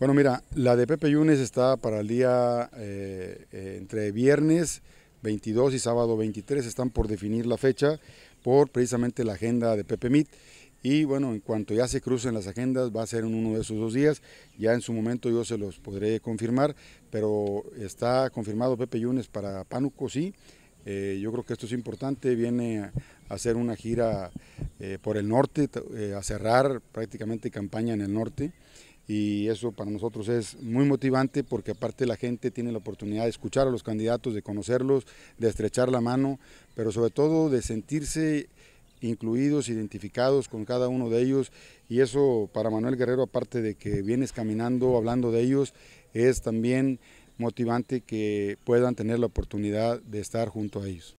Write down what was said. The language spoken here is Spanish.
Bueno, mira, la de Pepe Yunes está para el día eh, eh, entre viernes 22 y sábado 23. Están por definir la fecha por precisamente la agenda de Pepe Mit. Y bueno, en cuanto ya se crucen las agendas, va a ser en uno de esos dos días. Ya en su momento yo se los podré confirmar, pero está confirmado Pepe Yunes para Pánuco, sí. Eh, yo creo que esto es importante. Viene a hacer una gira por el norte, a cerrar prácticamente campaña en el norte y eso para nosotros es muy motivante porque aparte la gente tiene la oportunidad de escuchar a los candidatos, de conocerlos, de estrechar la mano, pero sobre todo de sentirse incluidos, identificados con cada uno de ellos y eso para Manuel Guerrero, aparte de que vienes caminando hablando de ellos, es también motivante que puedan tener la oportunidad de estar junto a ellos.